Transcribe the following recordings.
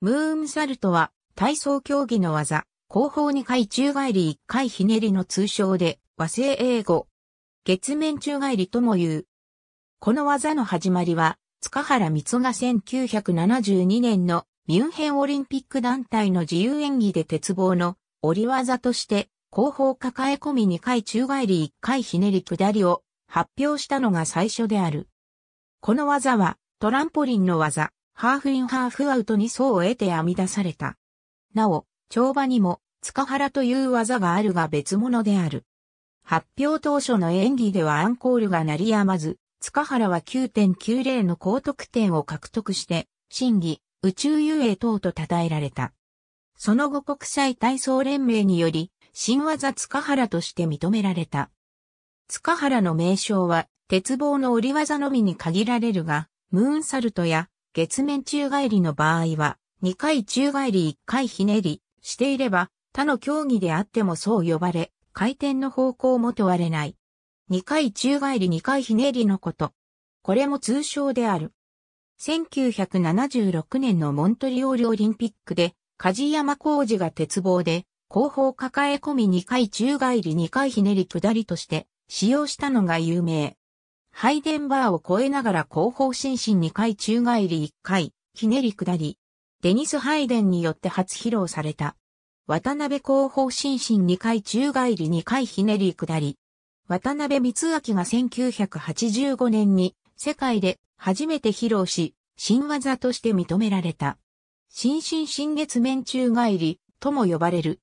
ムーンサルトは体操競技の技、後方2回宙返り1回ひねりの通称で和製英語。月面宙返りとも言う。この技の始まりは、塚原光が1972年のミュンヘンオリンピック団体の自由演技で鉄棒の折り技として後方抱え込み2回宙返り1回ひねり下りを発表したのが最初である。この技はトランポリンの技、ハーフインハーフアウトに層を得て編み出された。なお、跳馬にも、塚原という技があるが別物である。発表当初の演技ではアンコールが鳴りやまず、塚原は9.90の高得点を獲得して、審議、宇宙遊泳等と称えられた。その後国際体操連盟により、新技塚原として認められた。塚原の名称は、鉄棒の折り技のみに限られるが、ムーンサルトや月面宙返りの場合は、2回宙返り1回ひねりしていれば、他の競技であってもそう呼ばれ、回転の方向も問われない。2回宙返り2回ひねりのこと。これも通称である。1976年のモントリオールオリンピックで、梶山浩二が鉄棒で、後方抱え込み2回宙返り2回ひねり下りとして使用したのが有名。ハイデンバーを越えながら後方伸身2回宙返り1回、ひねり下り。デニス・ハイデンによって初披露された。渡辺後方伸身2回宙返り2回ひねり下り。渡辺光明が1985年に世界で初めて披露し、新技として認められた。新進新月面宙返りとも呼ばれる。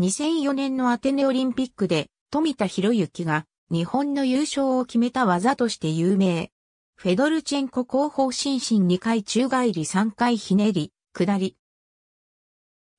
2004年のアテネオリンピックで富田博之が日本の優勝を決めた技として有名。フェドルチェンコ後方伸身2回宙返り3回ひねり、下り。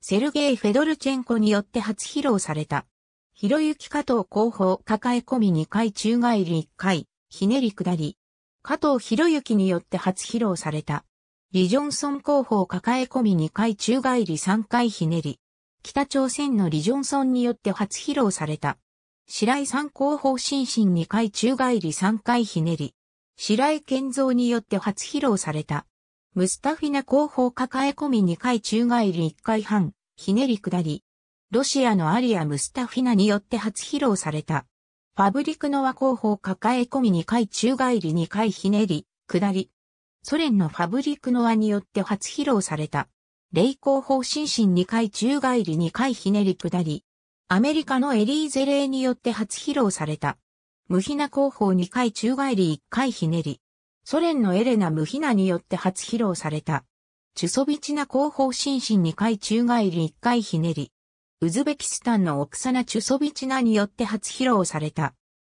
セルゲイ・フェドルチェンコによって初披露された。ひろゆき加藤後方抱え込み2回宙返り1回、ひねり下り。加藤広之によって初披露された。リジョンソン候補抱え込み2回宙返り3回ひねり。北朝鮮のリジョンソンによって初披露された。白井参考法心身2回宙返り3回ひねり。白井健造によって初披露された。ムスタフィナ後方抱え込み2回宙返り1回半、ひねり下り。ロシアのアリア・ムスタフィナによって初披露された。ファブリクノワ後方抱え込み2回宙返り2回ひねり、下り。ソ連のファブリクノワによって初披露された。霊後方心身2回宙返り2回ひねり下り。アメリカのエリーゼレーによって初披露された。ムヒナ後方2回宙返り1回ひねり。ソ連のエレナ・ムヒナによって初披露された。チュソビチナ後方心身2回宙返り1回ひねり。ウズベキスタンのオクサナ・チュソビチナによって初披露された。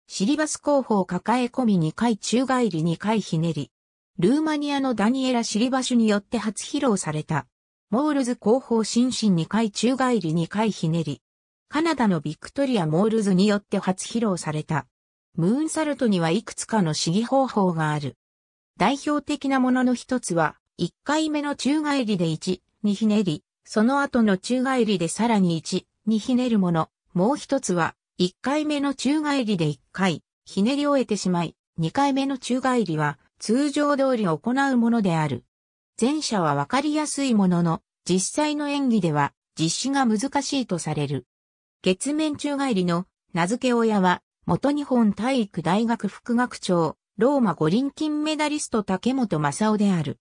シリバス後方抱え込み2回宙返り2回ひねり。ルーマニアのダニエラ・シリバシュによって初披露された。モールズ後方心身2回宙返り2回ひねり。カナダのビクトリア・モールズによって初披露された。ムーンサルトにはいくつかの試技方法がある。代表的なものの一つは、1回目の宙返りで1、2ひねり、その後の宙返りでさらに1、2ひねるもの。もう一つは、1回目の宙返りで1回、ひねり終えてしまい、2回目の宙返りは、通常通り行うものである。前者はわかりやすいものの、実際の演技では、実施が難しいとされる。月面宙返りの名付け親は、元日本体育大学副学長、ローマ五輪金メダリスト竹本正夫である。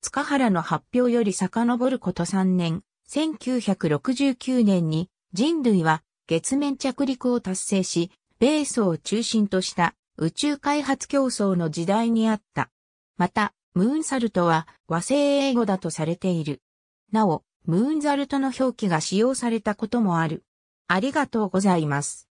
塚原の発表より遡ること3年、1969年に人類は月面着陸を達成し、米ソを中心とした宇宙開発競争の時代にあった。また、ムーンサルトは和製英語だとされている。なお、ムーンザルトの表記が使用されたこともある。ありがとうございます。